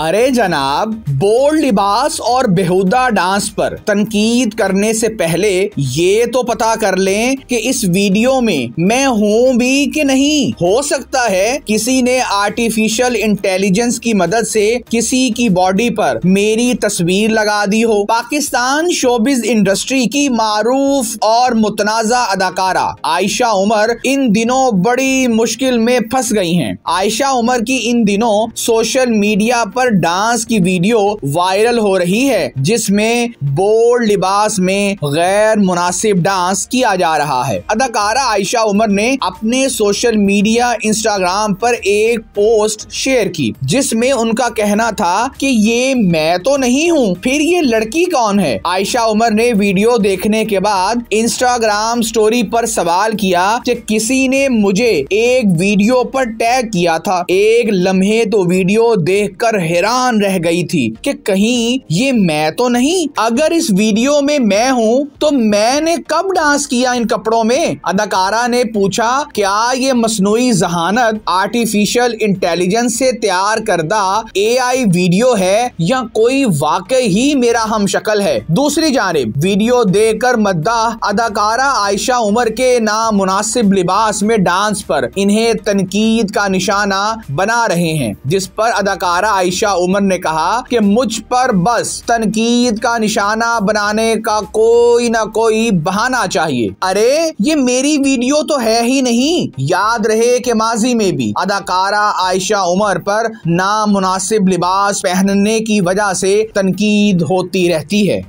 अरे जनाब बोल्ड लिबास और बेहुदा डांस पर तनकीद करने से पहले ये तो पता कर लें कि इस वीडियो में मैं हूं भी कि नहीं हो सकता है किसी ने आर्टिफिशियल इंटेलिजेंस की मदद से किसी की बॉडी पर मेरी तस्वीर लगा दी हो पाकिस्तान शोबिज इंडस्ट्री की मारूफ और मुतनाजा अदाकारा आयशा उमर इन दिनों बड़ी मुश्किल में फंस गई हैं आयशा उमर की इन दिनों सोशल मीडिया पर पर डांस की वीडियो वायरल हो रही है जिसमें बोल्ड लिबास में गैर मुनासिब डांस किया जा रहा है अदाकारा आयशा उमर ने अपने सोशल मीडिया इंस्टाग्राम पर एक पोस्ट शेयर की जिसमें उनका कहना था कि ये मैं तो नहीं हूँ फिर ये लड़की कौन है आयशा उमर ने वीडियो देखने के बाद इंस्टाग्राम स्टोरी पर सवाल किया कि किसी ने मुझे एक वीडियो पर टैग किया था एक लम्हे तो वीडियो देखकर हैरान रह गई थी कि कहीं ये मैं तो नहीं अगर इस वीडियो में मैं हूँ तो मैंने कब डांस किया इन कपड़ों में अदाकारा ने पूछा क्या ये मसनू जहानत आर्टिफिशियल इंटेलिजेंस से तैयार करदा एआई वीडियो है या कोई वाकई ही मेरा हम शक्ल है दूसरी जानब वीडियो देकर मद्दा अदाकारा आयशा उमर के नामुनासिब लिबास में डांस पर इन्हें तनकीद का निशाना बना रहे हैं जिस पर अदाकारा आयशा बादशाह उमर ने कहा कि मुझ पर बस तनकीद का निशाना बनाने का कोई ना कोई बहाना चाहिए अरे ये मेरी वीडियो तो है ही नहीं याद रहे कि माजी में भी अदाकारा आयशा उमर पर नामुनासिब लिबास पहनने की वजह से तनकीद होती रहती है